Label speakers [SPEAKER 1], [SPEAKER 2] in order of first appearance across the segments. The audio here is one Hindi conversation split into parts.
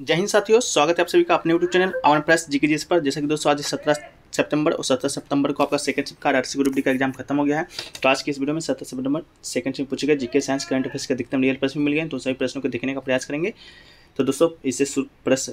[SPEAKER 1] जय हिंद साथियों स्वागत है आप सभी का अपने YouTube channel Aman Press ji के पर जैसे कि दोस्तों आज सत्रह सितंबर और सत्रह सितंबर को आपका सेकंड शिफ्ट का आरसी ग्रुप डी का एग्जाम खत्म हो गया है तो आज की इस वीडियो में सत्रह सितंबर सेकंड शिफ्ट पूछेगा जीके साइंस करंट अफेयर्स के अधिकतम रियल प्रश्न मिल गए तो सभी प्रश्नों को देखने का प्रयास करेंगे तो दोस्तों इससे प्रश्न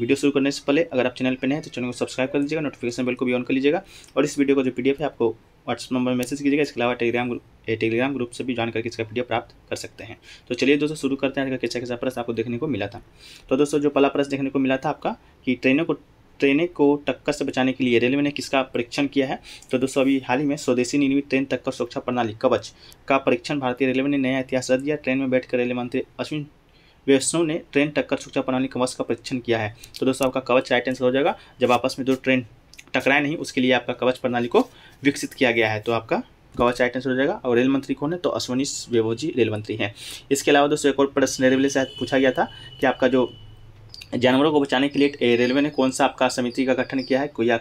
[SPEAKER 1] वीडियो शुरू करने से पहले अगर आप चैनल पर नए तो चैनल को सब्सक्राइब कर लीजिएगा नोटिफिकेशन बिल को भी ऑन कर लीजिएगा और इस वीडियो का जो पी है आपको व्हाट्सअप नंबर मैसेज कीजिएगा इसके अलावा टेलीग्राम ग्रुप टेलीग्राम ग्रुप से भी ज्वाइन करके इसका वीडियो प्राप्त कर सकते हैं तो चलिए दोस्तों शुरू करते हैं कैसा कैसा प्रश्न आपको देखने को मिला था तो दोस्तों जो पहला प्रश्न देखने को मिला था आपका कि ट्रेनों को ट्रेनें को टक्कर से बचाने के लिए रेलवे ने किसका परीक्षण किया है तो दोस्तों अभी हाल ही में स्वदेशी निर्मित ट्रेन टक्कर सुरक्षा प्रणाली कवच का परीक्षण भारतीय रेलवे ने नया इतिहास रच दिया ट्रेन में बैठकर रेलवे मंत्री अश्विन वैष्णव ने ट्रेन टक्कर सुरक्षा प्रणाली कवच का परीक्षण किया है तो दोस्तों आपका कवच राइट आंसर हो जाएगा जब आपस में दो ट्रेन टकराए नहीं उसके लिए आपका कवच प्रणाली को विकसित किया गया है तो आपका कवच आइटम आंसर हो जाएगा और रेल मंत्री कौन है तो अश्वनी वेभोजी रेल मंत्री हैं इसके अलावा दोस्तों एक और प्रश्न रेलवे से पूछा गया था कि आपका जो जानवरों को बचाने के लिए रेलवे ने कौन सा आपका समिति का गठन किया है या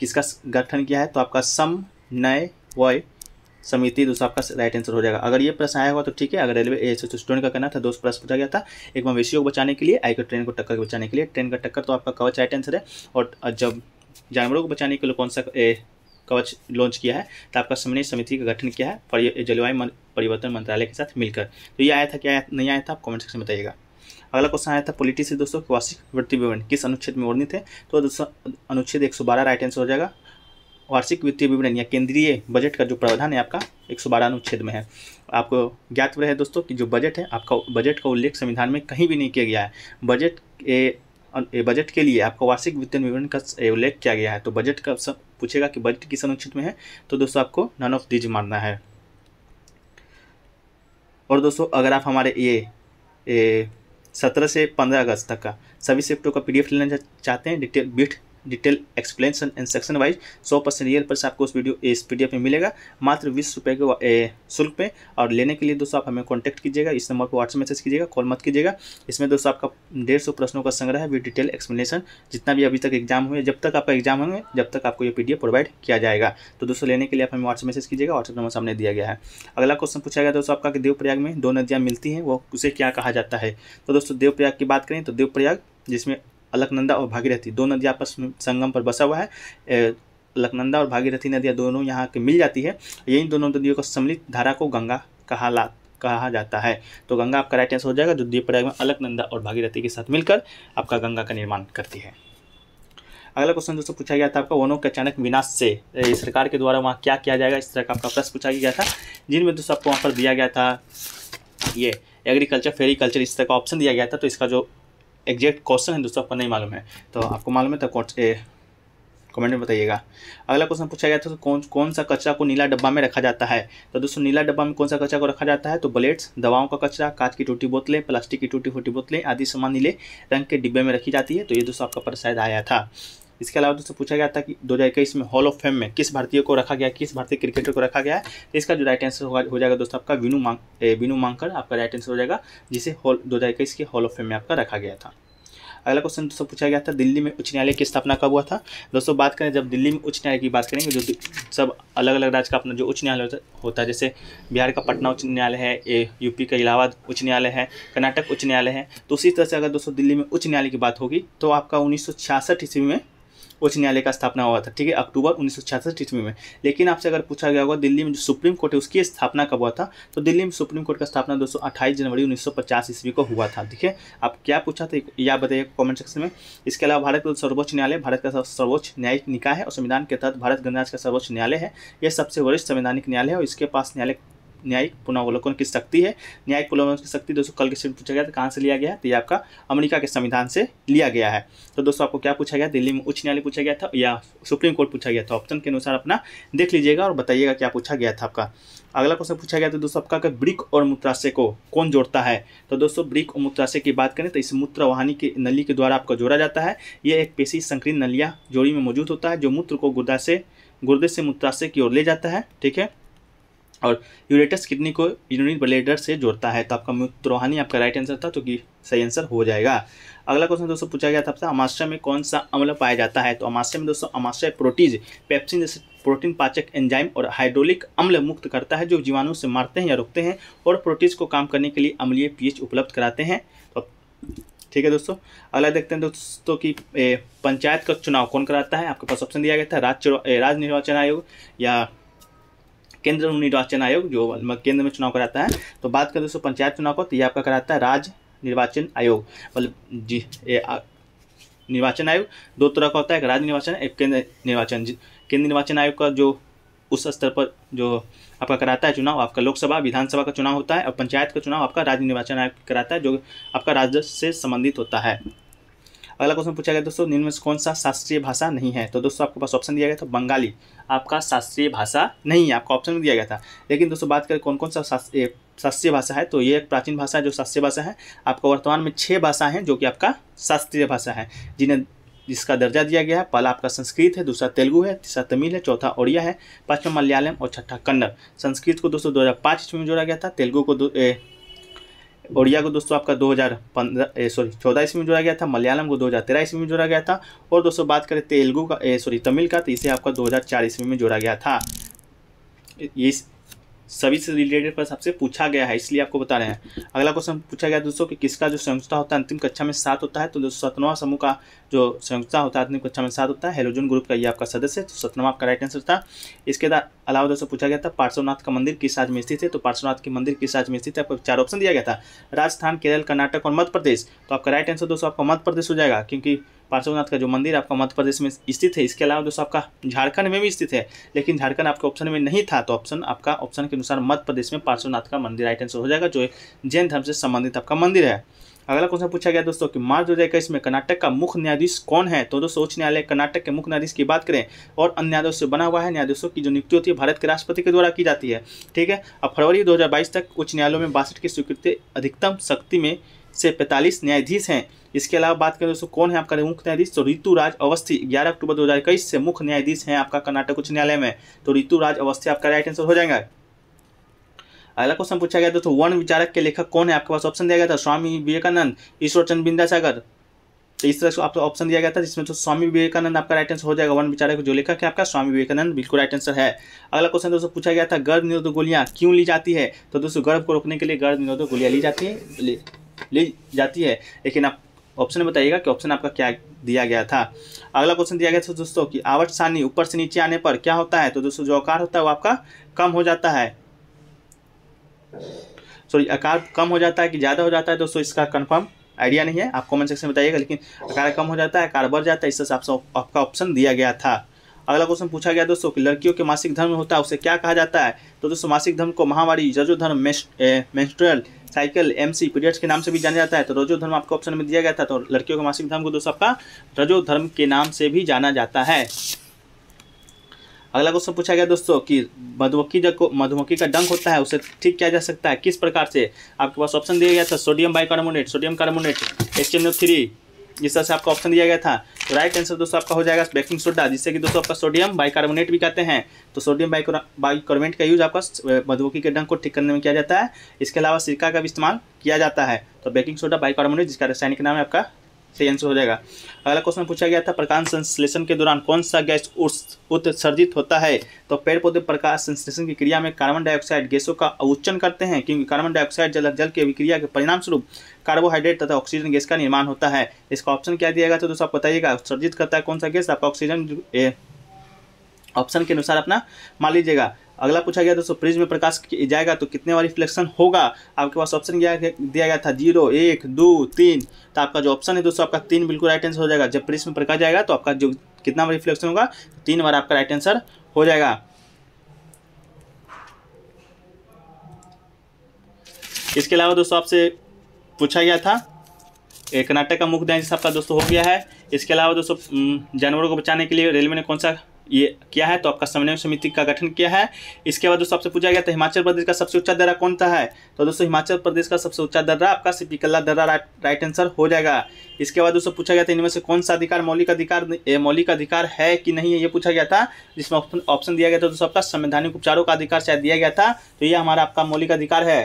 [SPEAKER 1] किसका गठन किया है तो आपका सम नय वय समिति दोस्तों आपका राइट आंसर हो जाएगा अगर ये प्रश्न आया हुआ तो ठीक है अगर रेलवे स्टूडेंट का कहना था दोस्त प्रश्न पूछा गया था एक मवेशियों को बचाने के लिए आई ट्रेन को टक्कर बचाने के लिए ट्रेन का टक्कर तो आपका कवच राइट आंसर है और जब जानवरों को बचाने के लिए कौन सा कवच लॉन्च किया है तो आपका समन्वय समिति का गठन किया है जलवायु परिवर्तन मंत्रालय के साथ मिलकर तो ये आया था क्या आया, नहीं आया था आप कमेंट सेक्शन में बताइएगा अगला क्वेश्चन आया था पॉलिटिक्स से दोस्तों वार्षिक वित्तीय विवरण किस अनुच्छेद में वर्णित है तो दोस्तों अनुच्छेद एक राइट आंसर हो जाएगा वार्षिक वित्तीय विवरण या केंद्रीय बजट का जो प्रावधान है आपका एक अनुच्छेद में है आपको ज्ञात रहे दोस्तों कि जो बजट है आपका बजट का उल्लेख संविधान में कहीं भी नहीं किया गया है बजट बजट के लिए आपको वार्षिक वित्तीय विवरण का उल्लेख किया गया है तो बजट का पूछेगा कि बजट किस अनुच्छेद में है तो दोस्तों आपको नन ऑफ दिज मानना है और दोस्तों अगर आप हमारे ये, सत्रह से पंद्रह अगस्त तक का सभी शिफ्टों का पी लेना चाहते हैं detail by detail explanation and section wise सौ परसेंट रियल पर आपको उस वीडियो इस पी में मिलेगा मात्र बीस रुपये के शुल्क पे और लेने के लिए दोस्तों आप हमें कॉन्टैक्ट कीजिएगा इस नंबर पर व्हाट्सएप मैसेज कीजिएगा कॉल मत कीजिएगा इसमें दोस्तों आपका डेढ़ सौ प्रश्नों का संग्रह है विद डिटेल एक्सप्लेनेशन जितना भी अभी तक एग्जाम हुए जब तक आपका एग्जाम होंगे जब तक आपको ये पी प्रोवाइड किया जाएगा तो दोस्तों लेने के लिए आप हमें व्हाट्सएप मैसेज कीजिएगा व्हाट्सएप नंबर सामने दिया गया है अगला क्वेश्चन पूछा गया दोस्तों आपका कि देवप्रयाग में दो नदियाँ मिलती हैं वो उसे क्या कहा जाता है तो दोस्तों देवप्रयाग की बात करें तो देवप्रयाग जिसमें अलकनंदा और भागीरथी दो नदी आपस में संगम पर बसा हुआ है अलकनंदा और भागीरथी नदियाँ दोनों यहाँ के मिल जाती है यही दोनों नदियों का सम्मिलित धारा को गंगा कहा ला कहा जाता है तो गंगा आपका राइट आंसर हो जाएगा जो दीप्रयाग में अलकनंदा और भागीरथी के साथ मिलकर आपका गंगा का निर्माण करती है अगला क्वेश्चन दोस्तों पूछा गया था आपका वनों के अचानक विनाश से सरकार के द्वारा वहाँ क्या किया जाएगा इस तरह का आपका प्रश्न पूछा गया था जिनमें दोस्तों आपको वहाँ पर दिया गया था ये एग्रीकल्चर फेरीकल्चर इस तरह का ऑप्शन दिया गया था तो इसका जो एग्जैक्ट क्वेश्चन है दोस्तों आपको नहीं मालूम है तो आपको मालूम है तो कमेंट में बताइएगा अगला क्वेश्चन पूछा गया था तो कौन कौन सा कचरा को नीला डब्बा में रखा जाता है तो दोस्तों नीला डब्बा में कौन सा कचरा को रखा जाता है तो ब्लेड्स दवाओं का कचरा कांच की टूटी बोतलें प्लास्टिक की टूटी फूटी बोतलें आदि सामान नीले रंग के डिब्बे में रखी जाती है तो ये दोस्तों आपका पर शायद आया था इसके अलावा दोस्तों पूछा गया था कि दो में हॉल ऑफ फेम में किस भारतीय को रखा गया किस भारतीय क्रिकेटर को रखा गया है तो इसका जो राइट आंसर हो जाएगा दोस्तों आपका विनू मांग विनू मांगकर आपका राइट आंसर हो जाएगा जिसे हॉल दो के हॉल ऑफ फेम में आपका रखा गया था अगला क्वेश्चन दोस्तों पूछा गया था दिल्ली में उच्च न्यायालय की स्थापना कब हुआ था दोस्तों बात करें जब दिल्ली में उच्च न्यायालय की बात करेंगे जो सब अलग अलग राज्य का अपना जो उच्च न्यायालय होता है जैसे बिहार का पटना उच्च न्यायालय है यूपी का इलाहाबाद उच्च न्यायालय है कर्नाटक उच्च न्यायालय है तो उसी तरह से अगर दोस्तों दिल्ली में उच्च न्यायालय की बात होगी तो आपका उन्नीस सौ ईस्वी में उच्च न्यायालय का स्थापना हुआ था ठीक है अक्टूबर उन्नीस सौ में लेकिन आपसे अगर पूछा गया होगा दिल्ली में जो सुप्रीम कोर्ट है उसकी स्थापना कब हुआ था तो दिल्ली में सुप्रीम कोर्ट का स्थापना दोस्तों अट्ठाईस जनवरी उन्नीस ईस्वी को हुआ था ठीक है आप क्या पूछा था या बताइए कॉमेंट सेक्शन में इसके अलावा भारत का सर्वोच्च न्यायालय भारत का सर्वोच्च न्यायिक निकाय है और संविधान के तहत भारत गणराज का सर्वोच्च न्यायालय है यह सबसे वरिष्ठ संवैधानिक न्यायालय है और इसके पास न्यायालय न्यायिक पुनर्वलोकन की शक्ति है न्यायिक पुनर्वलोकन की शक्ति दोस्तों कल के सिर्फ पूछा गया था कहाँ से लिया गया तो ये आपका अमेरिका के संविधान से लिया गया है तो दोस्तों आपको क्या पूछा गया दिल्ली में उच्च न्यायालय पूछा गया था या सुप्रीम कोर्ट पूछा गया था ऑप्शन के अनुसार अपना देख लीजिएगा और बताइएगा क्या पूछा गया था आपका अगला क्वेश्चन पूछा गया तो दोस्तों आपका ब्रिक और मूत्राशय को कौन जोड़ता है तो दोस्तों ब्रिक और मूत्राशय की बात करें तो इस मूत्र वाहनी की नली के द्वारा आपका जोड़ा जाता है यह एक पेशी संकीर्ण नलिया जोड़ी में मौजूद होता है जो मूत्र को गुर्दा से गुर्दे से मूत्राशय की ओर ले जाता है ठीक है और यूरेटस किडनी को यूरिन ब्लेडर से जोड़ता है तो आपका मूत्रोहानी आपका राइट आंसर था तो कि सही आंसर हो जाएगा अगला क्वेश्चन दोस्तों पूछा गया था आपसे अमाशय में कौन सा अम्ल पाया जाता है तो अमाशय में दोस्तों अमाशय प्रोटीज पेप्सिन जैसे प्रोटीन पाचक एंजाइम और हाइड्रोलिक अम्ल मुक्त करता है जो जीवाणु से मारते हैं या रोकते हैं और प्रोटीज को काम करने के लिए अम्लीय पीएच उपलब्ध कराते हैं तो ठीक है दोस्तों अगला देखते हैं दोस्तों की पंचायत का चुनाव कौन कराता है आपके पास ऑप्शन दिया गया था राज्य राज निर्वाचन आयोग या केंद्र निर्वाचन आयोग जो मतलब केंद्र में चुनाव कराता है तो बात करें दोस्तों पंचायत चुनाव को तो ये आपका कराता है राज्य निर्वाचन आयोग मतलब जी निर्वाचन आयोग दो तरह का होता है एक राज्य निर्वाचन एक केंद्र निर्वाचन केंद्र निर्वाचन आयोग का जो उस स्तर पर जो आपका कराता है चुनाव आपका लोकसभा विधानसभा का चुनाव होता है और पंचायत का चुनाव आपका राज्य निर्वाचन आयोग कराता है जो आपका राज्य से संबंधित होता है अगला क्वेश्चन पूछा गया दोस्तों निम्न में कौन सा शास्त्रीय भाषा नहीं है तो दोस्तों आपके पास ऑप्शन दिया गया था बंगाली आपका शास्त्रीय भाषा नहीं है आपका ऑप्शन दिया गया था लेकिन दोस्तों बात करें कौन कौन सा शास्त्रीय भाषा है तो ये एक प्राचीन भाषा है जो शास्त्रीय भाषा है आपका वर्तमान में छः भाषा हैं जो कि आपका शास्त्रीय भाषा है जिन्हें जिसका दर्जा दिया गया है पहला आपका संस्कृत है दूसरा तेलुगु है तीसरा तमिल है चौथा ओडिया है पांचवा मलयालम और छठा कन्नड़ संस्कृत को दोस्तों 2005 ईस्वी में जोड़ा गया था तेलुगु को ओडिया को दोस्तों आपका 2015 सॉरी चौदह ईस्वी में जोड़ा गया था मलयालम को 2013 ईस्वी में जोड़ा गया था और दोस्तों बात करें तेलुगू का सॉरी तमिल का तो इसे आपका 2004 ईस्वी में जोड़ा गया था इस सभी से रिलेटेड पर सबसे पूछा गया है इसलिए आपको बता रहे हैं अगला क्वेश्चन पूछा गया दोस्तों कि किसका जो संयुक्ता होता है अंतिम कक्षा में सात होता है तो दोस्तों सतनवा समूह का जो संयुक्ता होता है अंतिम कक्षा में सात होता है हेलोजन ग्रुप का ये आपका सदस्य है तो सतनवा आपका राइट आंसर था इसके अलावा दोस्तों पूछा गया था पार्श्वनाथ का मंदिर किस राज्य में स्थित है तो पार्श्वनाथ के मंदिर किस राज्य में स्थित है चार ऑप्शन दिया गया था राजस्थान केरल कर्नाटक और मध्य प्रदेश तो आपका राइट आंसर दोस्तों आपका मध्य प्रदेश हो जाएगा क्योंकि पार्श्वनाथ का जो मंदिर आपका मध्य प्रदेश में स्थित है इसके अलावा दोस्तों आपका झारखंड में भी स्थित है लेकिन झारखंड आपके ऑप्शन में नहीं था तो ऑप्शन आपका ऑप्शन के अनुसार मध्य प्रदेश में पार्श्वनाथ का मंदिर राइट आंसर हो जाएगा जो जैन धर्म से संबंधित आपका मंदिर है अगला क्वेश्चन पूछा गया दोस्तों कि मार्च दो हज़ार इक्कीस में कर्नाटक का मुख्य न्यायाधीश कौन है तो दोस्तों उच्च न्यायालय कर्नाटक के मुख्य न्यायाधीश की बात करें और अन्य न्यायाधीश से बना हुआ है न्यायाधीशों की जो नियुक्ति होती है भारत के राष्ट्रपति के द्वारा की जाती है ठीक है अब फरवरी 2022 तक उच्च न्यायालयों में बासठ की स्वीकृति अधिकतम शक्ति में से पैंतालीस न्यायाधीश हैं इसके अलावा बात करें दोस्तों कौन है आपका मुख्य न्यायाधीश तो राज अवस्थी ग्यारह अक्टूबर दो हज़ार से मुख्य न्यायाधीश हैं आपका कर्नाटक उच्च न्यायालय में तो राज अवस्थी आपका राइट आंसर हो जाएगा अगला क्वेश्चन पूछा गया दोस्तों वन विचारक के लेखक कौन है आपके पास ऑप्शन दिया गया था स्वामी विवेकानंद ईश्वर चंद बिंदासागर तो इस तरह से आपको ऑप्शन दिया गया था जिसमें तो स्वामी विवेकानंद आपका राइट आंसर हो जाएगा वन विचारक जो लेखक है आपका स्वामी विवेकानंद बिल्कुल राइट आंसर है अगला क्वेश्चन दोस्तों पूछा गया था गर्भ निरोधक गोलियां क्यों ली जाती है तो दोस्तों गर्भ को रोकने के लिए गर्भ निरोधक गोलियां ली जाती है ली जाती है लेकिन आप ऑप्शन में बताइएगा कि ऑप्शन आपका क्या दिया गया था अगला क्वेश्चन दिया गया था दोस्तों कि आवट सानी ऊपर से नीचे आने पर क्या होता है तो दोस्तों जो आकार होता है वो आपका कम हो जाता है सॉरी आकार कम हो जाता है कि ज़्यादा हो जाता है दोस्तों इसका कन्फर्म आइडिया नहीं है आप कॉमेंट सेक्शन में बताइएगा लेकिन आकार कम हो जाता है आकार बढ़ जाता है इस हिसाब से आपका ऑप्शन दिया गया था अगला क्वेश्चन पूछा गया दोस्तों कि लड़कियों के मासिक धर्म होता है उसे क्या कहा जाता है तो दोस्तों मासिक धर्म को महामारी रजोधर्म मेस्ट्रल साइकिल एमसी पीरियड्स के नाम से भी जाना जाता है तो रजोधर्म आपको ऑप्शन में दिया गया था तो लड़कियों के मासिक धर्म को दोस्तों आपका रजोधर्म के नाम से भी जाना जाता है अगला क्वेश्चन पूछा गया दोस्तों कि मधुमक्खी जब मधुमक्खी का डंक होता है उसे ठीक किया जा सकता है किस प्रकार से आपके पास ऑप्शन दिया गया था sodium bicarbonate sodium carbonate H N O three जिस तरह से आपका ऑप्शन दिया गया था तो राइट आंसर दोस्तों आपका हो जाएगा बेकिंग सोडा जिससे कि दोस्तों आपका सोडियम बाइकार्बोनेट भी कहते हैं तो सोडियम बाइकार्बोनेट का यूज आपका मधुमक्खी के डंग को ठीक करने में किया जाता है इसके अलावा सिरका का भी इस्तेमाल किया जाता है तो बेकिंग सोडा बाइकार्बोनेट जिसका रासायनिक नाम है आपका सही आंसर हो जाएगा अगला क्वेश्चन पूछा गया था प्रकाश संश्लेषण के दौरान कौन सा गैस उत्सर्जित होता है तो पेड़ पौधे प्रकाश संश्लेषण की क्रिया में कार्बन डाइऑक्साइड गैसों का अवुच्चन करते हैं क्योंकि कार्बन डाइऑक्साइड जल जल की अभिक्रिया के परिणाम स्वरूप कार्बोहाइड्रेट तथा ऑक्सीजन गैस का निर्माण होता है इसका ऑप्शन क्या दिया गया तो दोस्तों आप बताइएगा उत्सर्जित करता है कौन सा गैस आपका ऑक्सीजन ऑप्शन के अनुसार अपना मान लीजिएगा अगला पूछा गया दोस्तों प्रिज्म में प्रकाश जाएगा तो कितने बार रिफ्लेक्शन होगा आपके पास ऑप्शन दिया गया था जीरो एक दो तीन तो आपका जो ऑप्शन है दोस्तों आपका तीन बिल्कुल राइट आंसर हो जाएगा जब प्रिज्म में प्रकाश जाएगा तो आपका जो कितना बार रिफ्लेक्शन होगा तीन बार आपका राइट आंसर हो जाएगा इसके अलावा दोस्तों आपसे पूछा गया था कर्नाटक का मुख्य ध्यान आपका दोस्तों हो गया है इसके अलावा दोस्तों जानवरों को बचाने के लिए रेलवे ने कौन सा ये क्या है तो आपका समन्वय समिति का गठन किया है इसके बाद दोस्तों आपसे पूछा गया था हिमाचल प्रदेश का सबसे ऊंचा दर्रा कौन सा है तो दोस्तों हिमाचल प्रदेश का सबसे ऊंचा दर्रा आपका सिपिकला दर्रा राइट आंसर हो जाएगा इसके बाद दोस्तों पूछा गया था इनमें से कौन सा अधिकार मौलिक अधिकार मौलिक अधिकार है कि नहीं है ये पूछा गया था जिसमें ऑप्शन दिया गया था दोस्तों आपका संवैधानिक उपचारों का अधिकार शायद दिया गया था तो ये हमारा आपका मौलिक अधिकार है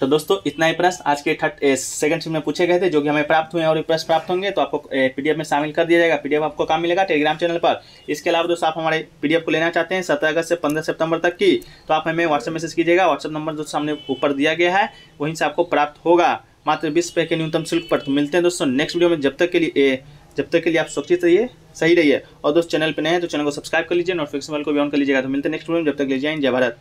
[SPEAKER 1] तो दोस्तों इतना ही प्रश्न आज के थर्ड सेकंड शिफ्ट में पूछे गए थे जो कि हमें प्राप्त हुए और भी प्रश्न प्राप्त होंगे तो आपको पीडीएफ में शामिल कर दिया जाएगा पीडीएफ आपको काम मिलेगा टेलीग्राम चैनल पर इसके अलावा दोस्तों आप हमारे पीडीएफ को लेना चाहते हैं सत्रह अगस्त से पंद्रह सितंबर तक की तो आप हमें व्हाट्सएप मैसेज कीजिएगा व्हाट्सएप नंबर जो सामने ऊपर दिया गया है वहीं से आपको प्राप्त होगा मात्र बीस रुपये के न्यूनतम शुल्क पर तो मिलते हैं दोस्तों नेक्स्ट वीडियो में जब तक के लिए जब तक के लिए आप सुरक्षित रहिए सही रहिए और दोस्त चैनल पर नए हैं तो चैनल को सब्सक्राइब कर लीजिए नोटिफिकेशन बेल को भी ऑन कर लीजिएगा तो मिलते हैं नेक्स्ट वीडियो में जब तक ले जाए जय भारत